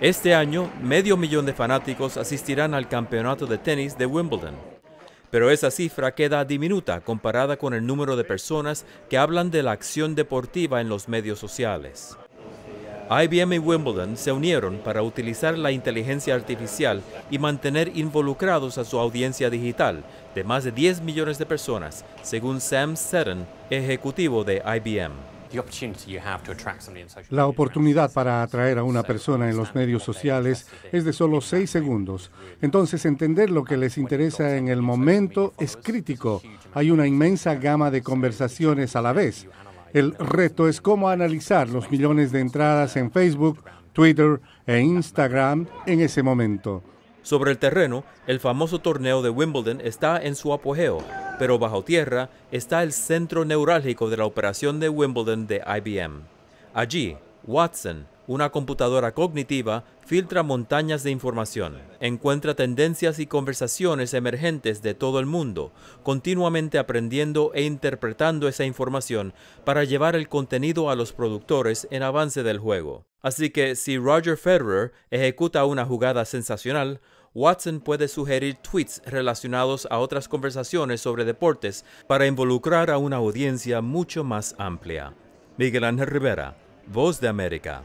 Este año, medio millón de fanáticos asistirán al campeonato de tenis de Wimbledon. Pero esa cifra queda diminuta comparada con el número de personas que hablan de la acción deportiva en los medios sociales. IBM y Wimbledon se unieron para utilizar la inteligencia artificial y mantener involucrados a su audiencia digital de más de 10 millones de personas, según Sam Seddon, ejecutivo de IBM. La oportunidad para atraer a una persona en los medios sociales es de solo seis segundos. Entonces, entender lo que les interesa en el momento es crítico. Hay una inmensa gama de conversaciones a la vez. El reto es cómo analizar los millones de entradas en Facebook, Twitter e Instagram en ese momento. Sobre el terreno, el famoso torneo de Wimbledon está en su apogeo pero bajo tierra está el centro neurálgico de la operación de Wimbledon de IBM. Allí, Watson, una computadora cognitiva filtra montañas de información, encuentra tendencias y conversaciones emergentes de todo el mundo, continuamente aprendiendo e interpretando esa información para llevar el contenido a los productores en avance del juego. Así que si Roger Federer ejecuta una jugada sensacional, Watson puede sugerir tweets relacionados a otras conversaciones sobre deportes para involucrar a una audiencia mucho más amplia. Miguel Ángel Rivera, Voz de América.